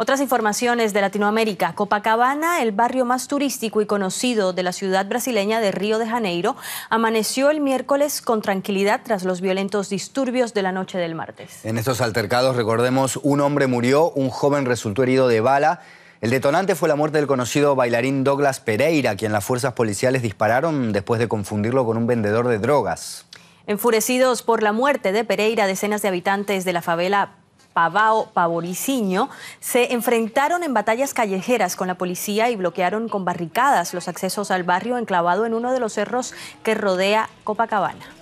Otras informaciones de Latinoamérica. Copacabana, el barrio más turístico y conocido de la ciudad brasileña de Río de Janeiro, amaneció el miércoles con tranquilidad tras los violentos disturbios de la noche del martes. En estos altercados, recordemos, un hombre murió, un joven resultó herido de bala. El detonante fue la muerte del conocido bailarín Douglas Pereira, quien las fuerzas policiales dispararon después de confundirlo con un vendedor de drogas. Enfurecidos por la muerte de Pereira, decenas de habitantes de la favela Pavao Pavoriciño, se enfrentaron en batallas callejeras con la policía y bloquearon con barricadas los accesos al barrio enclavado en uno de los cerros que rodea Copacabana.